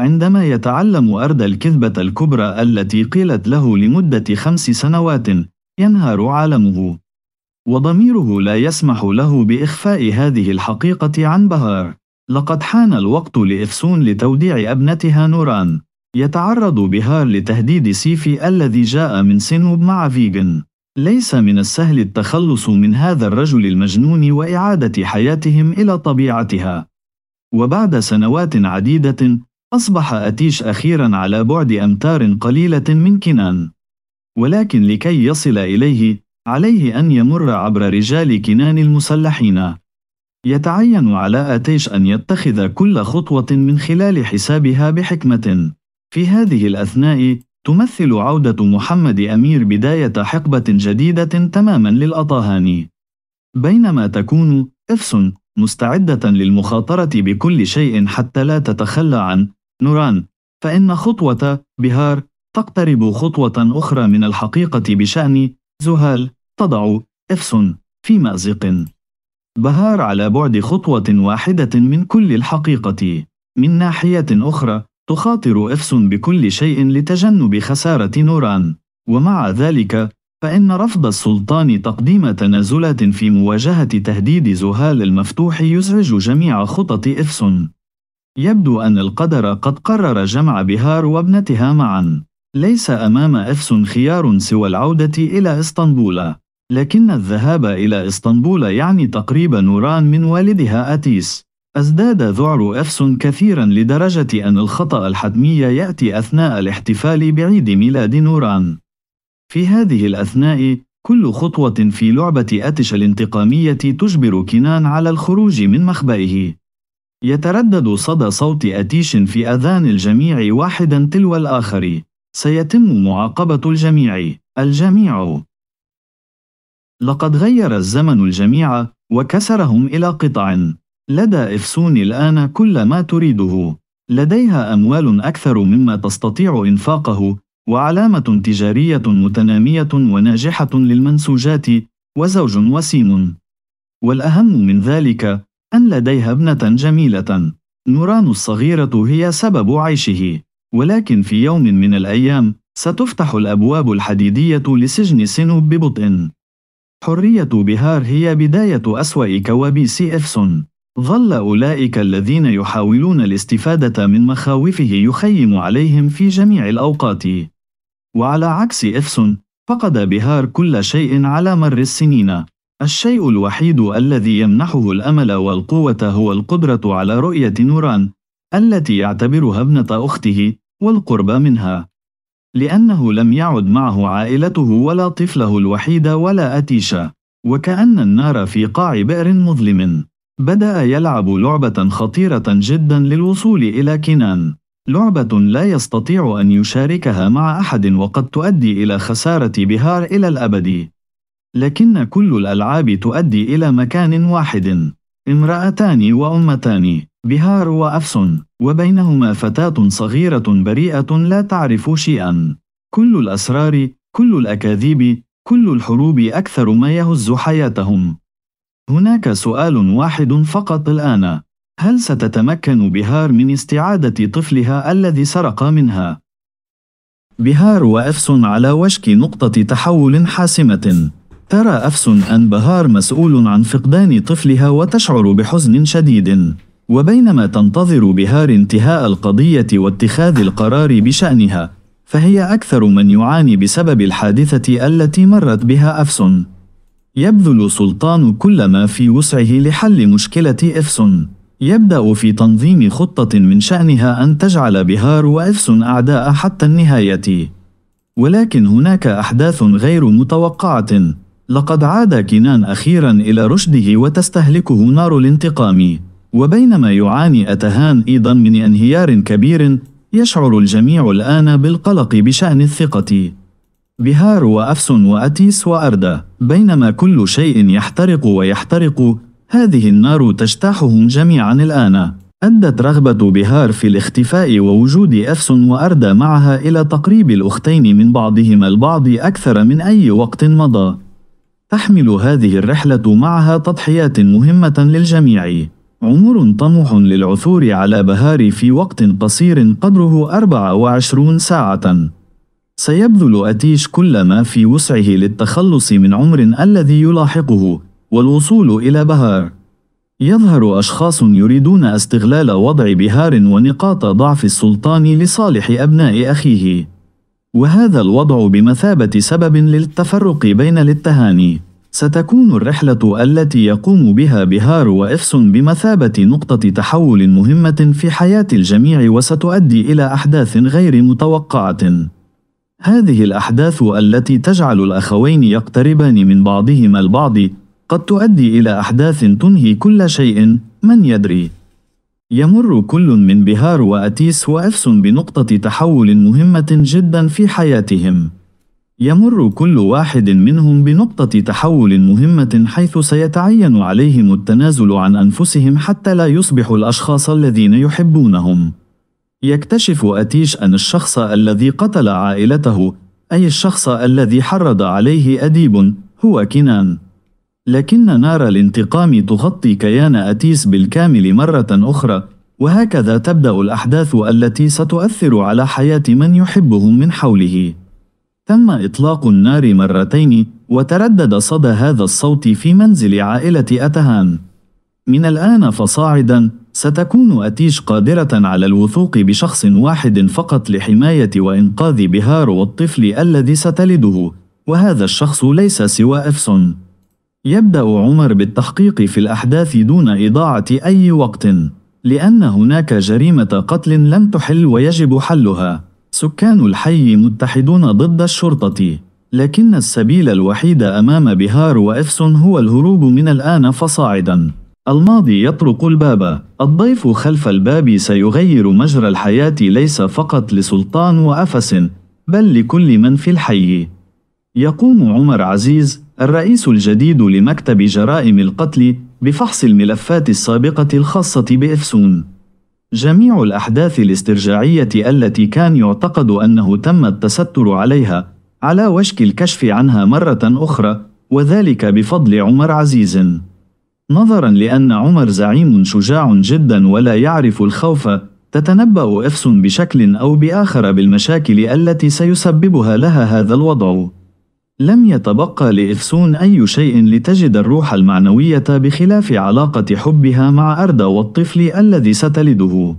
عندما يتعلم أردا الكذبة الكبرى التي قيلت له لمدة خمس سنوات، ينهار عالمه، وضميره لا يسمح له بإخفاء هذه الحقيقة عن بهار. لقد حان الوقت لإفسون لتوديع ابنتها نوران. يتعرض بهار لتهديد سيفي الذي جاء من سينوب مع فيغن. ليس من السهل التخلص من هذا الرجل المجنون وإعادة حياتهم إلى طبيعتها. وبعد سنوات عديدة أصبح أتيش أخيرا على بعد أمتار قليلة من كنان ولكن لكي يصل إليه عليه أن يمر عبر رجال كنان المسلحين يتعين على أتيش أن يتخذ كل خطوة من خلال حسابها بحكمة في هذه الأثناء تمثل عودة محمد أمير بداية حقبة جديدة تماما للأطاهاني بينما تكون إفسن مستعدة للمخاطرة بكل شيء حتى لا تتخلى عن نوران فإن خطوة بهار تقترب خطوة أخرى من الحقيقة بشأن زهال تضع إفس في مأزق بهار على بعد خطوة واحدة من كل الحقيقة من ناحية أخرى تخاطر إفس بكل شيء لتجنب خسارة نوران ومع ذلك فإن رفض السلطان تقديم تنازلات في مواجهة تهديد زهال المفتوح يزعج جميع خطط إفسون يبدو أن القدر قد قرر جمع بهار وابنتها معا. ليس أمام إفس خيار سوى العودة إلى إسطنبول. لكن الذهاب إلى إسطنبول يعني تقريب نوران من والدها أتيس. ازداد ذعر إفس كثيرا لدرجة أن الخطأ الحتمي يأتي أثناء الاحتفال بعيد ميلاد نوران. في هذه الأثناء، كل خطوة في لعبة أتش الانتقامية تجبر كنان على الخروج من مخبئه. يتردد صدى صوت أتيش في أذان الجميع واحدا تلو الآخر. سيتم معاقبة الجميع. الجميع. لقد غير الزمن الجميع وكسرهم إلى قطع. لدى إفسون الآن كل ما تريده. لديها أموال أكثر مما تستطيع إنفاقه، وعلامة تجارية متنامية وناجحة للمنسوجات، وزوج وسيم. والأهم من ذلك، أن لديها ابنة جميلة. نوران الصغيرة هي سبب عيشه، ولكن في يوم من الأيام ستفتح الأبواب الحديدية لسجن سينوب ببطء. حرية بهار هي بداية أسوأ كوابيس إفسون. ظل أولئك الذين يحاولون الاستفادة من مخاوفه يخيم عليهم في جميع الأوقات. وعلى عكس إفسون، فقد بهار كل شيء على مر السنين. الشيء الوحيد الذي يمنحه الأمل والقوة هو القدرة على رؤية نوران التي يعتبرها ابنة أخته والقرب منها لأنه لم يعد معه عائلته ولا طفله الوحيد ولا أتيشا وكأن النار في قاع بئر مظلم بدأ يلعب لعبة خطيرة جدا للوصول إلى كنان لعبة لا يستطيع أن يشاركها مع أحد وقد تؤدي إلى خسارة بهار إلى الأبد لكن كل الألعاب تؤدي إلى مكان واحد امرأتان وأمتان بهار وأفسن وبينهما فتاة صغيرة بريئة لا تعرف شيئا كل الأسرار كل الأكاذيب كل الحروب أكثر ما يهز حياتهم هناك سؤال واحد فقط الآن هل ستتمكن بهار من استعادة طفلها الذي سرق منها؟ بهار وأفسن على وشك نقطة تحول حاسمة ترى أفس أن بهار مسؤول عن فقدان طفلها وتشعر بحزن شديد وبينما تنتظر بهار انتهاء القضية واتخاذ القرار بشأنها فهي أكثر من يعاني بسبب الحادثة التي مرت بها أفس يبذل سلطان كل ما في وسعه لحل مشكلة إفسن يبدأ في تنظيم خطة من شأنها أن تجعل بهار وإفسن أعداء حتى النهاية ولكن هناك أحداث غير متوقعة لقد عاد كينان أخيرا إلى رشده وتستهلكه نار الانتقام وبينما يعاني أتهان أيضا من انهيار كبير يشعر الجميع الآن بالقلق بشأن الثقة بهار وأفس وأتيس وأردا بينما كل شيء يحترق ويحترق هذه النار تجتاحهم جميعا الآن أدت رغبة بهار في الاختفاء ووجود أفس وأردا معها إلى تقريب الأختين من بعضهما البعض أكثر من أي وقت مضى تحمل هذه الرحلة معها تضحيات مهمة للجميع عمر طموح للعثور على بهار في وقت قصير قدره 24 ساعة سيبذل أتيش كل ما في وسعه للتخلص من عمر الذي يلاحقه والوصول إلى بهار يظهر أشخاص يريدون استغلال وضع بهار ونقاط ضعف السلطان لصالح أبناء أخيه وهذا الوضع بمثابة سبب للتفرق بين الاتهاني. ستكون الرحلة التي يقوم بها بهار وإفسون بمثابة نقطة تحول مهمة في حياة الجميع وستؤدي إلى أحداث غير متوقعة. هذه الأحداث التي تجعل الأخوين يقتربان من بعضهما البعض قد تؤدي إلى أحداث تنهي كل شيء من يدري يمر كل من بهار وأتيس وإفس بنقطة تحول مهمة جدا في حياتهم. يمر كل واحد منهم بنقطة تحول مهمة حيث سيتعين عليهم التنازل عن أنفسهم حتى لا يصبحوا الأشخاص الذين يحبونهم. يكتشف أتيش أن الشخص الذي قتل عائلته، أي الشخص الذي حرض عليه أديب، هو كنان. لكن نار الانتقام تغطي كيان أتيس بالكامل مرة أخرى وهكذا تبدأ الأحداث التي ستؤثر على حياة من يحبهم من حوله تم إطلاق النار مرتين وتردد صدى هذا الصوت في منزل عائلة أتهان من الآن فصاعدا ستكون أتيش قادرة على الوثوق بشخص واحد فقط لحماية وإنقاذ بهار والطفل الذي ستلده وهذا الشخص ليس سوى إفسون يبدأ عمر بالتحقيق في الأحداث دون إضاعة أي وقت، لأن هناك جريمة قتل لم تحل ويجب حلها. سكان الحي متحدون ضد الشرطة، لكن السبيل الوحيد أمام بهار وإفسون هو الهروب من الآن فصاعدا. الماضي يطرق الباب، الضيف خلف الباب سيغير مجرى الحياة ليس فقط لسلطان وأفس، بل لكل من في الحي. يقوم عمر عزيز الرئيس الجديد لمكتب جرائم القتل بفحص الملفات السابقة الخاصة بإفسون. جميع الأحداث الاسترجاعية التي كان يعتقد أنه تم التستر عليها على وشك الكشف عنها مرة أخرى وذلك بفضل عمر عزيز. نظرا لأن عمر زعيم شجاع جدا ولا يعرف الخوف تتنبأ إفسون بشكل أو بآخر بالمشاكل التي سيسببها لها هذا الوضع. لم يتبقى لإفسون أي شيء لتجد الروح المعنوية بخلاف علاقة حبها مع أردا والطفل الذي ستلده.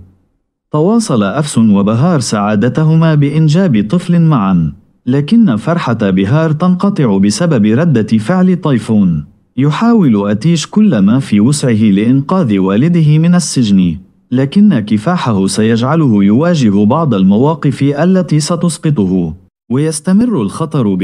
تواصل أفسون وبهار سعادتهما بإنجاب طفل معًا، لكن فرحة بهار تنقطع بسبب ردة فعل طيفون. يحاول أتيش كل ما في وسعه لإنقاذ والده من السجن، لكن كفاحه سيجعله يواجه بعض المواقف التي ستسقطه، ويستمر الخطر ب